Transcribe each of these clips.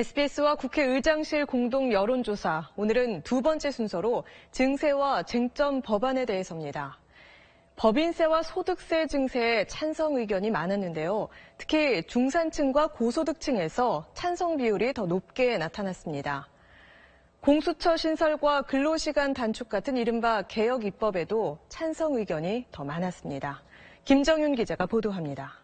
SBS와 국회의장실 공동 여론조사, 오늘은 두 번째 순서로 증세와 쟁점 법안에 대해서입니다. 법인세와 소득세 증세에 찬성 의견이 많았는데요. 특히 중산층과 고소득층에서 찬성 비율이 더 높게 나타났습니다. 공수처 신설과 근로시간 단축 같은 이른바 개혁 입법에도 찬성 의견이 더 많았습니다. 김정윤 기자가 보도합니다.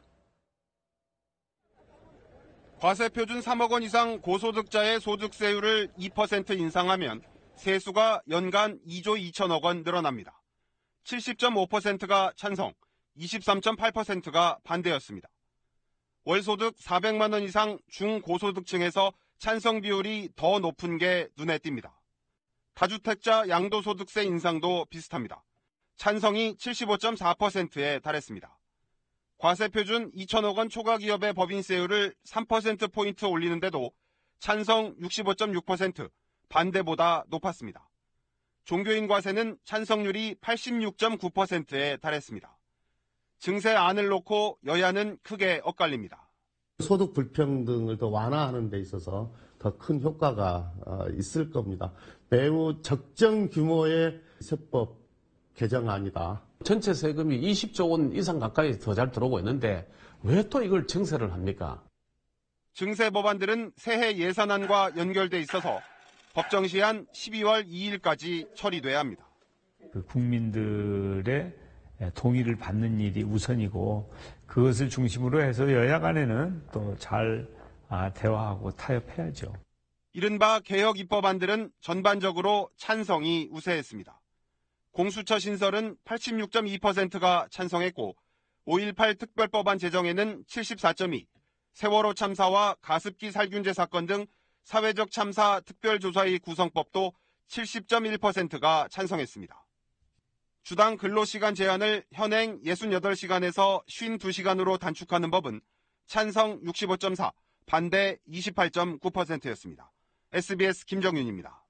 과세 표준 3억 원 이상 고소득자의 소득세율을 2% 인상하면 세수가 연간 2조 2천억 원 늘어납니다. 70.5%가 찬성, 23.8%가 반대였습니다. 월소득 400만 원 이상 중고소득층에서 찬성 비율이 더 높은 게 눈에 띕니다. 다주택자 양도소득세 인상도 비슷합니다. 찬성이 75.4%에 달했습니다. 과세표준 2천억 원 초과 기업의 법인세율을 3%포인트 올리는데도 찬성 65.6%, 반대보다 높았습니다. 종교인 과세는 찬성률이 86.9%에 달했습니다. 증세안을 놓고 여야는 크게 엇갈립니다. 소득 불평등을 더 완화하는 데 있어서 더 큰 효과가 어, 있을 겁니다. 매우 적정 규모의 세법 개정안이다. 전체 세금이 20조 원 이상 가까이 더 잘 들어오고 있는데 왜 또 이걸 증세를 합니까? 증세 법안들은 새해 예산안과 연결돼 있어서 법정 시한 12월 2일까지 처리돼야 합니다. 그 국민들의 동의를 받는 일이 우선이고 그것을 중심으로 해서 여야 간에는 또잘 아, 대화하고 타협해야죠. 이른바 개혁 입법안들은 전반적으로 찬성이 우세했습니다. 공수처 신설은 86.2%가 찬성했고 5.18 특별법안 제정에는 74.2, 세월호 참사와 가습기 살균제 사건 등 사회적 참사 특별조사의 구성법도 70.1%가 찬성했습니다. 주당 근로시간 제한을 현행 68시간에서 52시간으로 단축하는 법은 찬성 65.4, 반대 28.9%였습니다. SBS 김정윤입니다.